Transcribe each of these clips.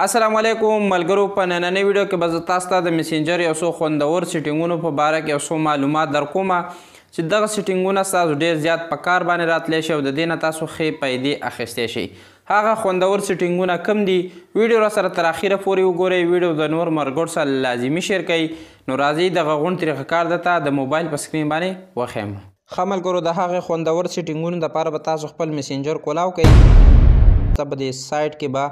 السلام علیکم ملګرو په نننې ویډیو کې به تاسو ته د میسنجر یو څو خوندور سیټینګونو په باره کې یو څو معلومات درکوم چې دغه سیټینګونه ستاسو ډیر زیات په کار باندې راتلی شي او د دې نه تاسو ښې پیدې اخیستی شئ هغه خوندور سیټینګونه کم دي ویډیو را سره تر اخیره پورې وګورئ ویډیو د نور مرګور سره لازمي شیر کړئ نو راځئ دغه غون طریقهکار درته د موبایل په سکرین باندې وښیم ښه ملګرو د هغې خوندور سیټینګونو دپاره به تاسو خپل میسنجر کولاو کړئ ته په دې سایت کې به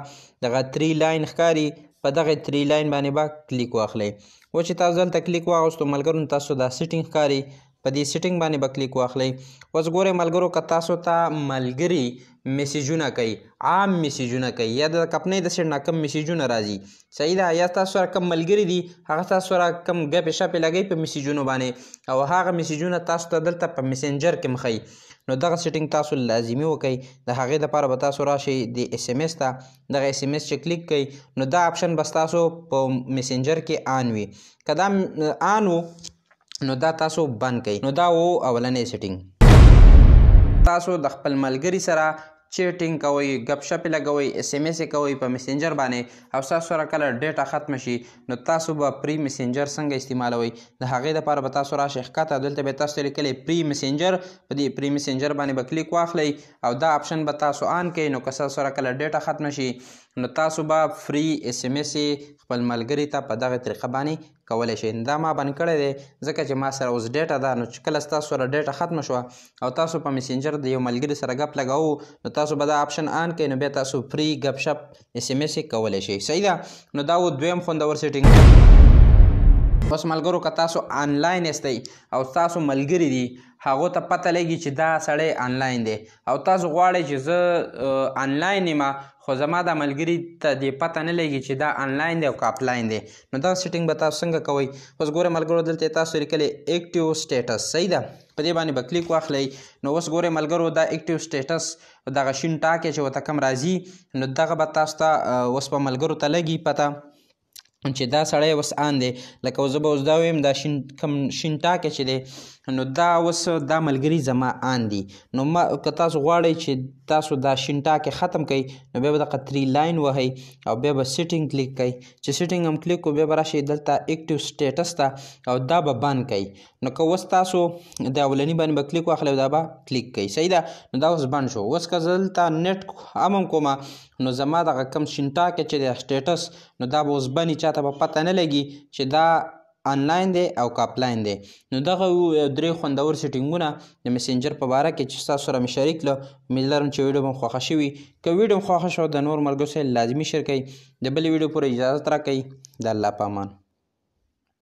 دغه تری لاین ښکاري په دغه تری لاین باندې به کلیک واخلئ و چې تاسو دلته کلیک واغوستو ملګرو تاسو دا سیټینګ ښکاري په دې سیټینګ باندې به کلیک واخلئ اوس ګورئ ملګرو که تاسو ته ملګري میسیجونه کوي عام میسیجونه کوي یا د کمپنۍ د سیټ نه کم میسیجونه راځي صحیح ده یا تاسو سره کم ملګري دي هغه تاسو سره کم ګپې شپې لګوي په میسیجونو باندې او هغه میسیجونه تاسو ته دلته په میسنجر کې مخی نو دغه سیټینګ تاسو لازمی وکئ د هغې دپاره به تاسو راشئ د اس ام اس ته دغه اس ام اس چې کلیک کئ نو دا آپشن به ستاسو په میسنجر کې آن وي که دا آن و نو دا تاسو بند کړئ نو دا وو اولنې سیټینګ تاسو د خپل ملګري سره چیټینګ کوئ ګپ شپ لګوي اس ام اس کوي په میسنجر باندې او تاسو سره کله ډیټا ختم شي نو تاسو به پری میسنجر څنګه استعمالوي د هغې لپاره به تاسو راشئ ښکته دلته به تاسو لیکلی پری میسنجر په دې پری میسنجر باندې به کلیک واخلئ او دا آپشن به تاسو آن کړئ نو که تاسو سره کله ډیټا ختم شي نو تاسو به فری اس ام اس خپل ملګری ته په دغه طریقه باندې کولای شئ دا ما بند کړی دی ځکه چې ما سره اوس ډیټا ده نو چې کله ستاسو سره ډیټا ختم شوه او تاسو په میسنجر د یو ملګري سره ګپ لګوو نو تاسو به دا آپشن آن کړئ نو بیا تاسو فری ګپ شپ اس ایم اس یې کولی شئ صحیح ده نو دا و دویم خوندور سیټینګ اوس ملګرو که تاسو آنلاین یاستئ او تاسو ملګری دي هغو ته پته لګي چې دا سړی آنلاین دی او تاسو غواړئ چې زه آنلاین یم خو زما دا ملګري ته دې پته نه لګي چې دا آنلاین دی او که اپلاین دی نو دا سیټینګ به تاسو څنګه کوئ اوس ګوره ملګرو دلته تاسو لیکلی ایکټیو سټیټس صحیح ده په دې باندې به کلیک واخلئ نو اوس ګوره ملګرو دا ایکټیو سټیټس دغه شین ټاکې چې ورته کم راځي نو دغه به تاسو ته اوس به ملګرو ته لګي پته چې دا سړی اوس آن دی لکه زه به اوس دا ویم دا شین کم شین ټاکه چې دی نو دا اوس دا ملګري زما آن دی نو ما که تاسو غواړئ چې تاسو دا شین ټاکه ختم کړئ نو بیا به دغه تری لاین وهئ او بیا به سیټینګ کلیک کړئ چې سیټینګ هم کلیک کو بیا به راشئ دلته اکټیو سټیټس ته او دا به بند کړئ نو که اوس تاسو دا اولني باندې به کلیک واخلئ دا به کلیک کړئ صحیح ده نو دا اوس بند شو اوس که زه دلته نېټ هم کومه نو زما دغه کم شین ټاکه چې دی سټیټس نو دا به اوس بني چا چاته په پته نه لګي چې دا آنلاین دی او کاپلاین دی نو دغه درې خوندور سیټینګونه د میسنجر په باره کې چې تاسو سره مې شریک له امید لرم چې ویډیو به خوښه شوي که ویډیو خوښه شو د نور ملګرو سره لازمي شریکئ د بلې ویډیو پورې اجازه راکئ د الله په امان